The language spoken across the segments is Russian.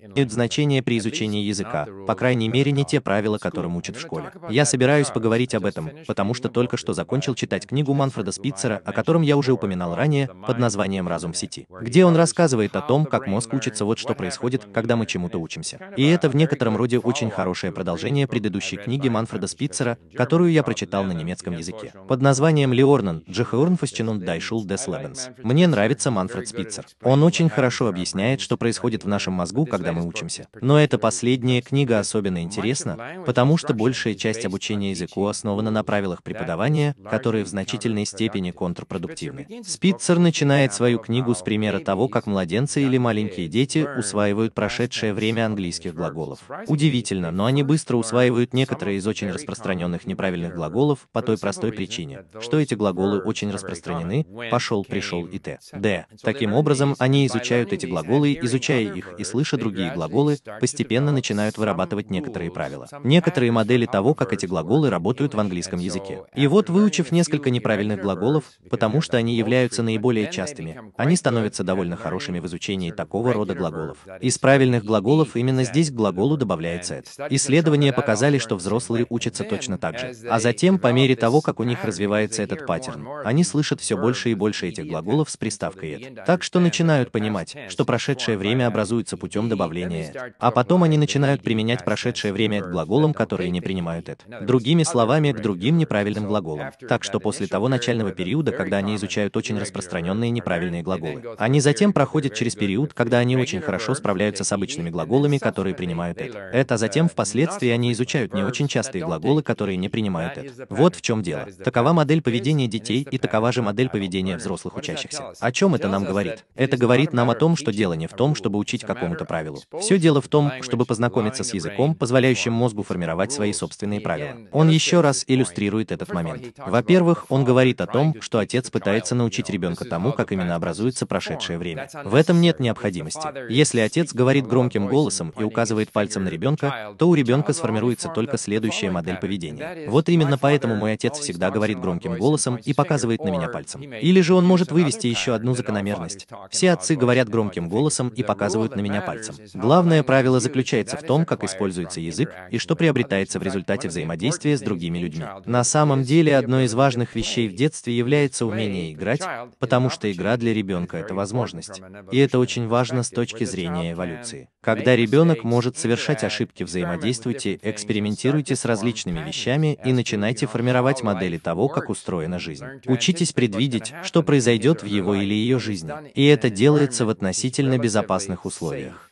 Нет значения при изучении языка, по крайней мере не те правила, которым учат в школе. Я собираюсь поговорить об этом, потому что только что закончил читать книгу Манфреда Спицера, о котором я уже упоминал ранее, под названием «Разум в сети», где он рассказывает о том, как мозг учится вот что происходит, когда мы чему-то учимся. И это в некотором роде очень хорошее продолжение предыдущей книги Манфреда Спицера, которую я прочитал на немецком языке, под названием «Леорнен, Джехеурн Фастинун Дайшул Дес Лебенс». Мне нравится Манфред Спицер. Он очень хорошо объясняет, что происходит происходит в нашем мозгу, когда мы учимся. Но эта последняя книга особенно интересна, потому что большая часть обучения языку основана на правилах преподавания, которые в значительной степени контрпродуктивны. Спитцер начинает свою книгу с примера того, как младенцы или маленькие дети усваивают прошедшее время английских глаголов. Удивительно, но они быстро усваивают некоторые из очень распространенных неправильных глаголов по той простой причине, что эти глаголы очень распространены, пошел, пришел и т.д. Таким образом, они изучают эти глаголы, изучают изучая их и слыша другие глаголы, постепенно начинают вырабатывать некоторые правила. Некоторые модели того, как эти глаголы работают в английском языке. И вот выучив несколько неправильных глаголов, потому что они являются наиболее частыми, они становятся довольно хорошими в изучении такого рода глаголов. Из правильных глаголов именно здесь к глаголу добавляется это. Исследования показали, что взрослые учатся точно так же. А затем, по мере того, как у них развивается этот паттерн, они слышат все больше и больше этих глаголов с приставкой «это». Так что начинают понимать, что прошедшее время время образуется путем добавления «et». А потом они начинают применять прошедшее время к глаголам, которые не принимают это. Другими словами, к другим неправильным глаголам. Так что после того начального периода, когда они изучают очень распространенные неправильные глаголы, они затем проходят через период, когда они очень хорошо справляются с обычными глаголами, которые принимают это. Это затем впоследствии они изучают не очень частые глаголы, которые не принимают это. Вот в чем дело. Такова модель поведения детей и такова же модель поведения взрослых учащихся. О чем это нам говорит? Это говорит нам о том, что дело не в том, чтобы учить какому-то правилу. Все дело в том, чтобы познакомиться с языком, позволяющим мозгу формировать свои собственные правила. Он еще раз иллюстрирует этот момент. Во-первых, он говорит о том, что отец пытается научить ребенка тому, как именно образуется прошедшее время. В этом нет необходимости. Если отец говорит громким голосом и указывает пальцем на ребенка, то у ребенка сформируется только следующая модель поведения. Вот именно поэтому мой отец всегда говорит громким голосом и показывает на меня пальцем. Или же он может вывести еще одну закономерность. Все отцы говорят громким голосом и показывают на меня пальцем. Главное правило заключается в том, как используется язык и что приобретается в результате взаимодействия с другими людьми. На самом деле, одной из важных вещей в детстве является умение играть, потому что игра для ребенка — это возможность. И это очень важно с точки зрения эволюции. Когда ребенок может совершать ошибки, взаимодействуйте, экспериментируйте с различными вещами и начинайте формировать модели того, как устроена жизнь. Учитесь предвидеть, что произойдет в его или ее жизни. И это делается в относительно безопасности безопасных условиях.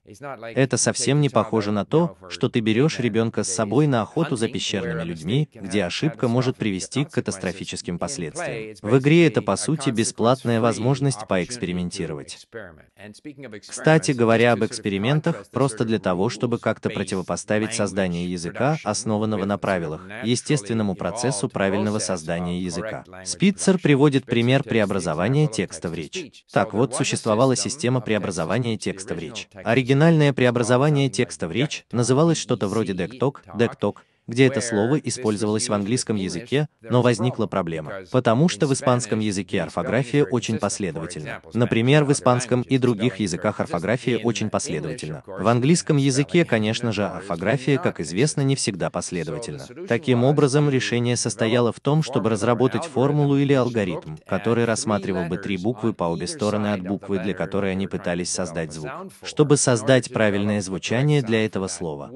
Это совсем не похоже на то, что ты берешь ребенка с собой на охоту за пещерными людьми, где ошибка может привести к катастрофическим последствиям. В игре это, по сути, бесплатная возможность поэкспериментировать. Кстати говоря об экспериментах, просто для того, чтобы как-то противопоставить создание языка, основанного на правилах, естественному процессу правильного создания языка. Спицер приводит пример преобразования текста в речь. Так вот, существовала система преобразования текста в речь. Оригинал Финальное преобразование текста в речь называлось что-то вроде декток, декток, где это слово использовалось в английском языке, но возникла проблема, потому что в испанском языке орфография очень последовательна. Например, в испанском и других языках орфография очень последовательна. В английском языке, конечно же, орфография, как известно, не всегда последовательна. Таким образом, решение состояло в том, чтобы разработать формулу или алгоритм, который рассматривал бы три буквы по обе стороны от буквы, для которой они пытались создать звук, чтобы создать правильное звучание для этого слова.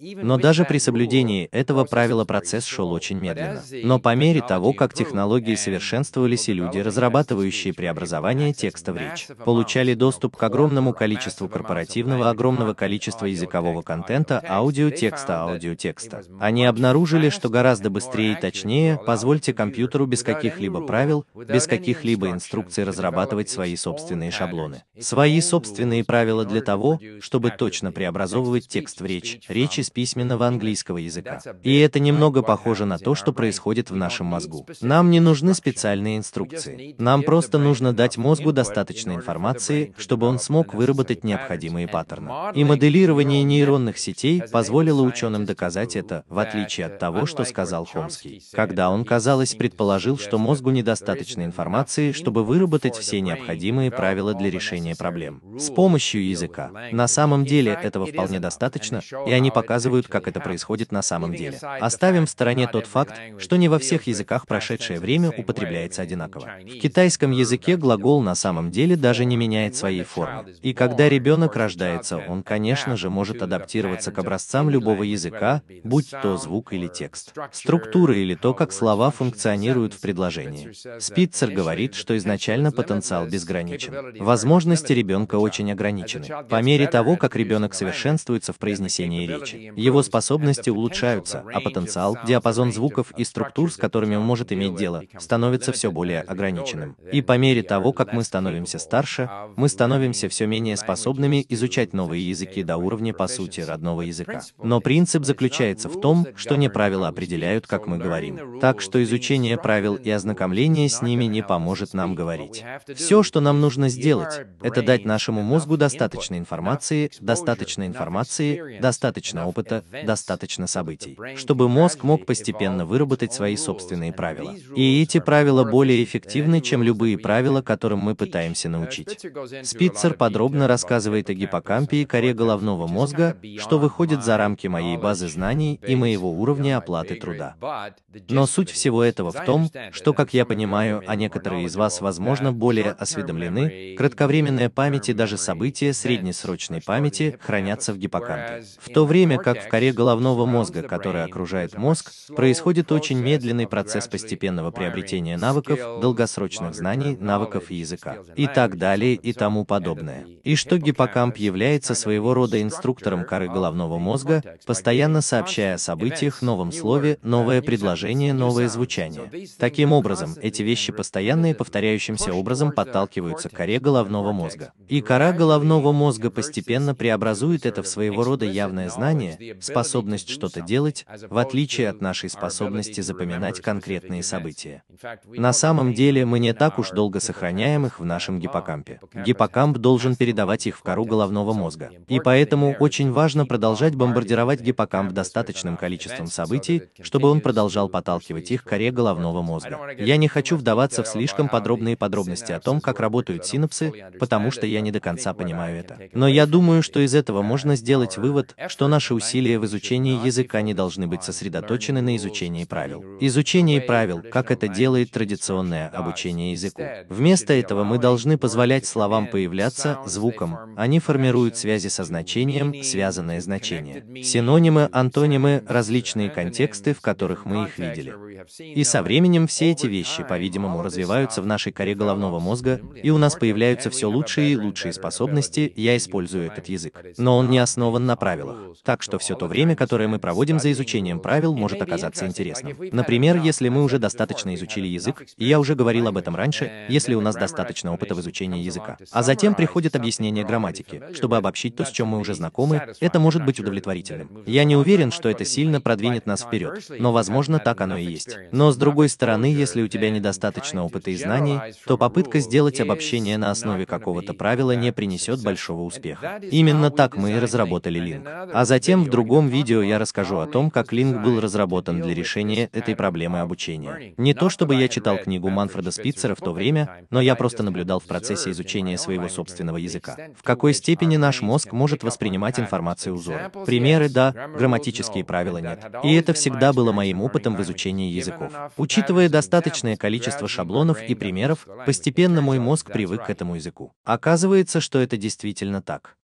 Но даже при соблюдении течение этого правила процесс шел очень медленно. Но по мере того, как технологии совершенствовались и люди, разрабатывающие преобразование текста в речь, получали доступ к огромному количеству корпоративного, огромного количества языкового контента, аудиотекста, аудиотекста. Они обнаружили, что гораздо быстрее и точнее, позвольте компьютеру без каких-либо правил, без каких-либо инструкций разрабатывать свои собственные шаблоны. Свои собственные правила для того, чтобы точно преобразовывать текст в речь, речь из письменного английского языка языка. И это немного похоже на то, что происходит в нашем мозгу. Нам не нужны специальные инструкции. Нам просто нужно дать мозгу достаточно информации, чтобы он смог выработать необходимые паттерны. И моделирование нейронных сетей позволило ученым доказать это, в отличие от того, что сказал Хомский. Когда он, казалось, предположил, что мозгу недостаточно информации, чтобы выработать все необходимые правила для решения проблем. С помощью языка. На самом деле этого вполне достаточно, и они показывают, как это происходит на самом деле. Оставим в стороне тот факт, что не во всех языках прошедшее время употребляется одинаково. В китайском языке глагол на самом деле даже не меняет своей формы. И когда ребенок рождается, он, конечно же, может адаптироваться к образцам любого языка, будь то звук или текст, структура или то, как слова функционируют в предложении. Спицер говорит, что изначально потенциал безграничен. Возможности ребенка очень ограничены. По мере того, как ребенок совершенствуется в произнесении речи, его способности улучшаются улучшаются, а потенциал, диапазон звуков и структур, с которыми он может иметь дело, становится все более ограниченным. И по мере того, как мы становимся старше, мы становимся все менее способными изучать новые языки до уровня, по сути, родного языка. Но принцип заключается в том, что не правила определяют, как мы говорим. Так что изучение правил и ознакомление с ними не поможет нам говорить. Все, что нам нужно сделать, это дать нашему мозгу достаточно информации, достаточно информации, достаточно опыта, достаточно событий, чтобы мозг мог постепенно выработать свои собственные правила. И эти правила более эффективны, чем любые правила, которым мы пытаемся э, научить. Спицер подробно рассказывает о гиппокампе и коре головного мозга, что выходит за рамки моей базы знаний и моего уровня оплаты труда. Но суть всего этого в том, что, как я понимаю, а некоторые из вас, возможно, более осведомлены, кратковременная память и даже события среднесрочной памяти хранятся в гиппокампе. В то время как в коре головного мозга мозга, который окружает мозг, происходит очень медленный процесс постепенного приобретения навыков, долгосрочных знаний, навыков языка и так далее и тому подобное. И что гиппокамп является своего рода инструктором коры головного мозга, постоянно сообщая о событиях, новом слове, новое предложение, новое звучание. Таким образом, эти вещи постоянно и повторяющимся образом подталкиваются к коре головного мозга. И кора головного мозга постепенно преобразует это в своего рода явное знание, способность что-то это делать, в отличие от нашей способности запоминать конкретные события. На самом деле мы не так уж долго сохраняем их в нашем гиппокампе. Гиппокамп должен передавать их в кору головного мозга. И поэтому очень важно продолжать бомбардировать гиппокамп достаточным количеством событий, чтобы он продолжал подталкивать их к коре головного мозга. Я не хочу вдаваться в слишком подробные подробности о том, как работают синапсы, потому что я не до конца понимаю это. Но я думаю, что из этого можно сделать вывод, что наши усилия в изучении языка они должны быть сосредоточены на изучении правил. Изучение правил, как это делает традиционное обучение языку. Вместо этого мы должны позволять словам появляться звуком, они формируют связи со значением, связанное значение. Синонимы, антонимы, различные контексты, в которых мы их видели. И со временем все эти вещи, по-видимому, развиваются в нашей коре головного мозга, и у нас появляются все лучшие и лучшие способности, я использую этот язык. Но он не основан на правилах. Так что все то время, которое мы проводим проводим за изучением правил, может оказаться интересным. Например, если мы уже достаточно изучили язык, и я уже говорил об этом раньше, если у нас достаточно опыта в изучении языка. А затем приходит объяснение грамматики. Чтобы обобщить то, с чем мы уже знакомы, это может быть удовлетворительным. Я не уверен, что это сильно продвинет нас вперед, но, возможно, так оно и есть. Но, с другой стороны, если у тебя недостаточно опыта и знаний, то попытка сделать обобщение на основе какого-то правила не принесет большого успеха. Именно так мы и разработали линк. А затем в другом видео я расскажу расскажу о том, как Линк был разработан для решения этой проблемы обучения. Не то чтобы я читал книгу Манфреда Спицера в то время, но я просто наблюдал в процессе изучения своего собственного языка. В какой степени наш мозг может воспринимать информацию узора? Примеры — да, грамматические правила — нет. И это всегда было моим опытом в изучении языков. Учитывая достаточное количество шаблонов и примеров, постепенно мой мозг привык к этому языку. Оказывается, что это действительно так.